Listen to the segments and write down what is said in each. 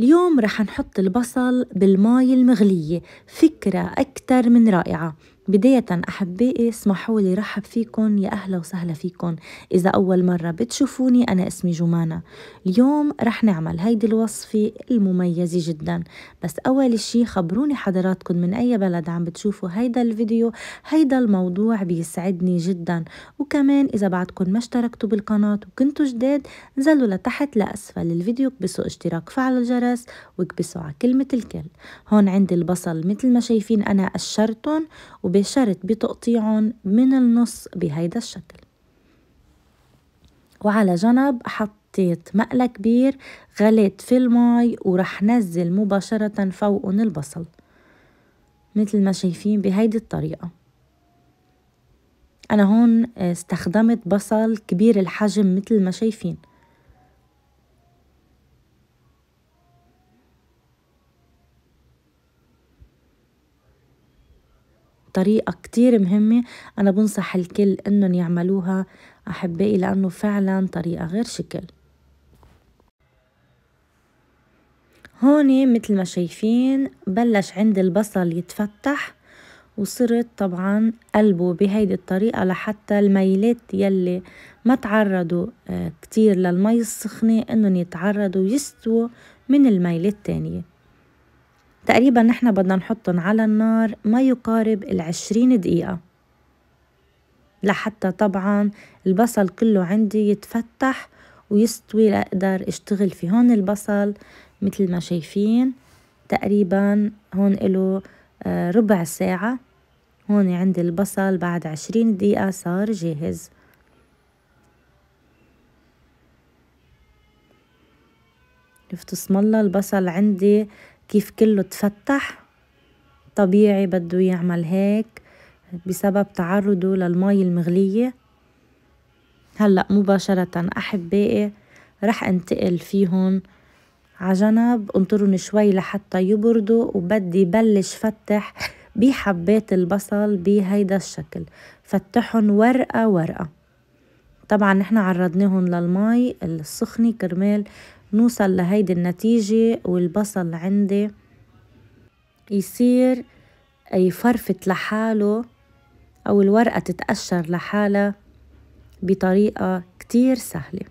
اليوم رح نحط البصل بالماي المغلية فكرة أكتر من رائعة بداية أحبائي اسمحوا لي رحب فيكم يا أهلا وسهلا فيكم إذا أول مرة بتشوفوني أنا اسمي جمانة اليوم رح نعمل هيدي الوصفة المميزة جدا بس أول شي خبروني حضراتكم من أي بلد عم بتشوفوا هيدا الفيديو هيدا الموضوع بيسعدني جدا وكمان إذا بعدكم ما اشتركتوا بالقناة وكنتوا جداد نزلوا لتحت لأسفل الفيديو كبسوا اشتراك فعل الجرس وكبسوا على كلمة الكل هون عندي البصل مثل ما شايفين أنا قشرتهم بشرط بتقطيعهم من النص بهيدا الشكل وعلى جنب حطيت مقلة كبير غليت في المي ورح نزل مباشرة فوقن البصل مثل ما شايفين بهيدي الطريقة أنا هون استخدمت بصل كبير الحجم مثل ما شايفين طريقة كتير مهمة أنا بنصح الكل إنهم يعملوها أحبائي لأنه فعلا طريقة غير شكل هون مثل ما شايفين بلش عند البصل يتفتح وصرت طبعا قلبه بهيدي الطريقة لحتى الميلات يلي ما تعرضوا آه، كتير للمي السخنة انهم يتعرضوا ويستووا من الميلات التانية تقريبا نحن بدنا نحطهم على النار ما يقارب العشرين دقيقة لحتى طبعا البصل كله عندي يتفتح ويستوي لأقدر اشتغل فيه هون البصل مثل ما شايفين تقريبا هون له آه، ربع ساعة هون عندي البصل بعد عشرين دقيقة صار جاهز شفت اسم الله البصل عندي كيف كله تفتح طبيعي بده يعمل هيك بسبب تعرضه للمي المغلية هلأ مباشرة أحبائي رح انتقل فيهم عجنب انطرن شوي لحتى يبردوا وبدي بلش فتح بحبات البصل بهيدا الشكل فتحهم ورقة ورقة طبعا نحن عرضناهم للمي السخنة كرمال نوصل لهيدي النتيجة والبصل عندي يصير يفرفت لحاله أو الورقة تتقشر لحالها بطريقة كتير سهلة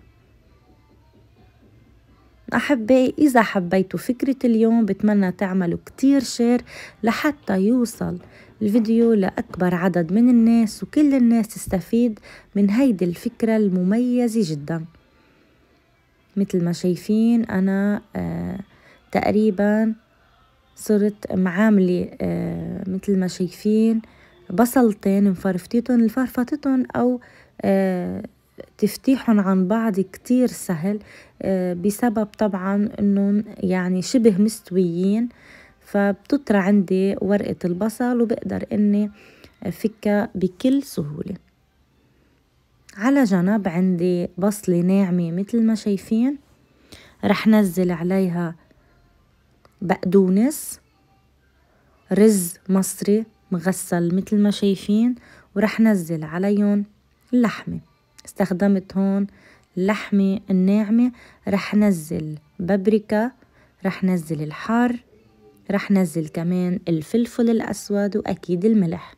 أحبائي إذا حبيتوا فكرة اليوم بتمنى تعملوا كتير شير لحتى يوصل الفيديو لأكبر عدد من الناس وكل الناس تستفيد من هيدي الفكرة المميزة جداً مثل ما شايفين أنا آه، تقريبا صرت معاملة آه، مثل ما شايفين بصلتين مفرفتيتهم لفرفتتهم أو آه، تفتيحهم عن بعض كتير سهل بسبب طبعا انهم يعني شبه مستويين فبتطرى عندي ورقة البصل وبقدر اني فكها بكل سهولة على جنب عندي بصلة ناعمة مثل ما شايفين رح نزل عليها بقدونس رز مصري مغسل مثل ما شايفين ورح نزل عليهم لحمة استخدمت هون اللحمة الناعمة رح نزل بابريكا رح نزل الحار رح نزل كمان الفلفل الأسود وأكيد الملح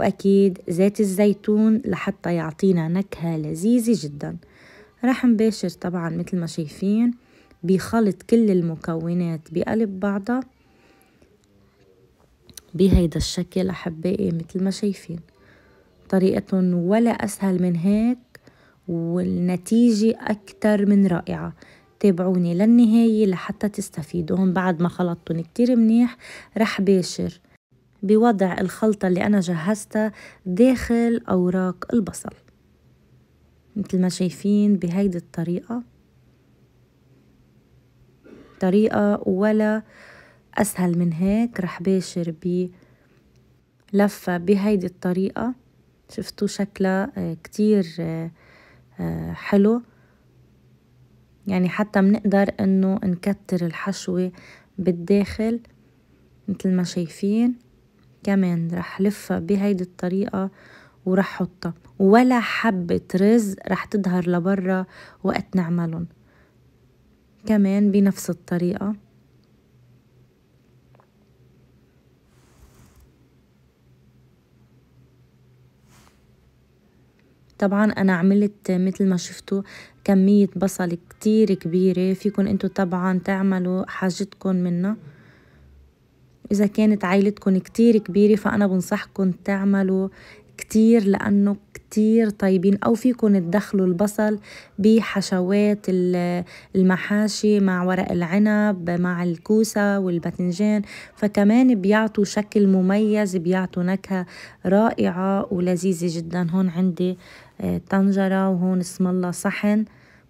وأكيد زيت الزيتون لحتى يعطينا نكهة لذيذة جدا رح نباشر طبعا مثل ما شايفين بخلط كل المكونات بقلب بعضها بهيدا الشكل أحبائي مثل ما شايفين طريقة ولا أسهل من هيك والنتيجة أكتر من رائعة تابعوني للنهاية لحتى تستفيدوا بعد ما خلطتهم كتير منيح رح باشر بوضع الخلطة اللي أنا جهزتها داخل أوراق البصل مثل ما شايفين بهيدي الطريقة طريقة ولا أسهل من هيك رح باشر بلفة بهيدي الطريقة شفتوا شكلها آه، كتير آه، آه، حلو يعني حتى منقدر انه نكتر الحشوة بالداخل مثل ما شايفين كمان رح لفها بهيدي الطريقة ورح حطها ولا حبة رز رح تظهر لبرا وقت نعملهم كمان بنفس الطريقة طبعا انا عملت مثل ما شفتوا كمية بصل كتير كبيرة فيكن انتو طبعا تعملوا حاجتكن منها إذا كانت عائلتكم كتير كبيرة فأنا بنصحكم تعملوا كتير لأنه كتير طيبين أو فيكم تدخلوا البصل بحشوات المحاشي مع ورق العنب مع الكوسة والباذنجان فكمان بيعطوا شكل مميز بيعطوا نكهة رائعة ولذيذة جدا هون عندي آه، طنجرة وهون اسم الله صحن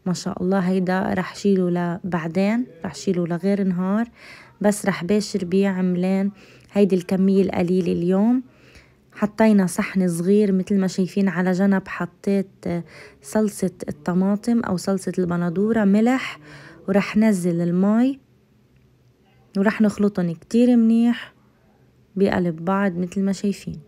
ما شاء الله هيدا رح شيله لبعدين رح شيله لغير نهار بس رح باشر بيه عملان هيدي الكمية القليلة اليوم حطينا صحن صغير مثل ما شايفين على جنب حطيت آه، صلصة الطماطم أو صلصة البندورة ملح ورح نزل المي ورح نخلطهم كتير منيح بقلب بعض مثل ما شايفين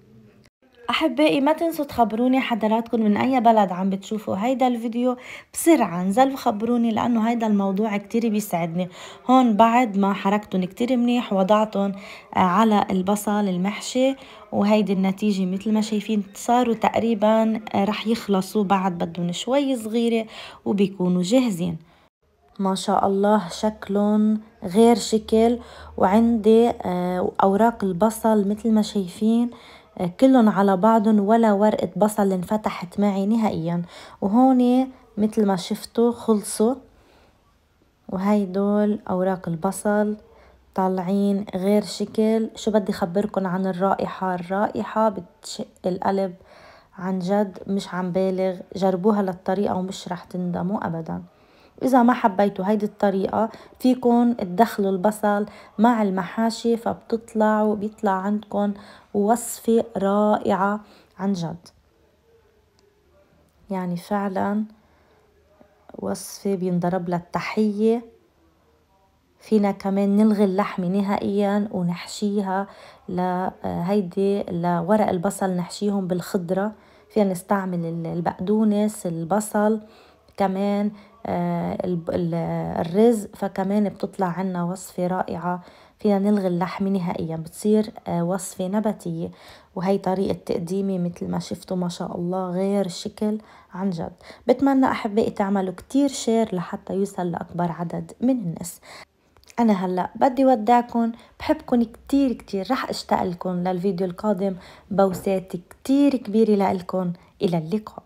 احبائي ما تنسوا تخبروني حضراتكم من اي بلد عم بتشوفوا هيدا الفيديو بسرعه نزلوا خبروني لانه هيدا الموضوع كتير بيسعدني هون بعد ما حركتهم كتير منيح وضعتهم آه، على البصل المحشي وهيدي النتيجة مثل ما شايفين صاروا تقريبا آه، رح يخلصوا بعد بدهم شوي صغيرة وبيكونوا جاهزين ما شاء الله شكلهم غير شكل وعندي آه، أوراق البصل مثل ما شايفين كلهم على بعضهم ولا ورقة بصل انفتحت معي نهائيا وهون مثل ما شفتوا خلصوا وهي دول أوراق البصل طالعين غير شكل شو بدي خبركن عن الرائحة الرائحة بتشق القلب عن جد مش عم بالغ جربوها للطريقة ومش رح تندموا أبداً وإذا ما حبيتوا هيدي الطريقة فيكن تدخلوا البصل مع المحاشي فبتطلع وبيطلع عندكم وصفة رائعة عن جد يعني فعلا وصفة بينضرب لها التحية فينا كمان نلغي اللحمة نهائيا ونحشيها لهيدي لورق البصل نحشيهم بالخضرة فينا نستعمل البقدونس البصل كمان آه، الرز فكمان بتطلع عنا وصفة رائعة فينا نلغي اللحم نهائيا بتصير آه، وصفة نباتية وهي طريقة تقديمي مثل ما شفتوا ما شاء الله غير الشكل عن جد بتمنى أحبائي تعملوا كتير شير لحتى يوصل لأكبر عدد من الناس أنا هلأ بدي ودعكم بحبكم كتير كتير رح اشتاق لكم للفيديو القادم بوسات كتير كبيرة لكم إلى اللقاء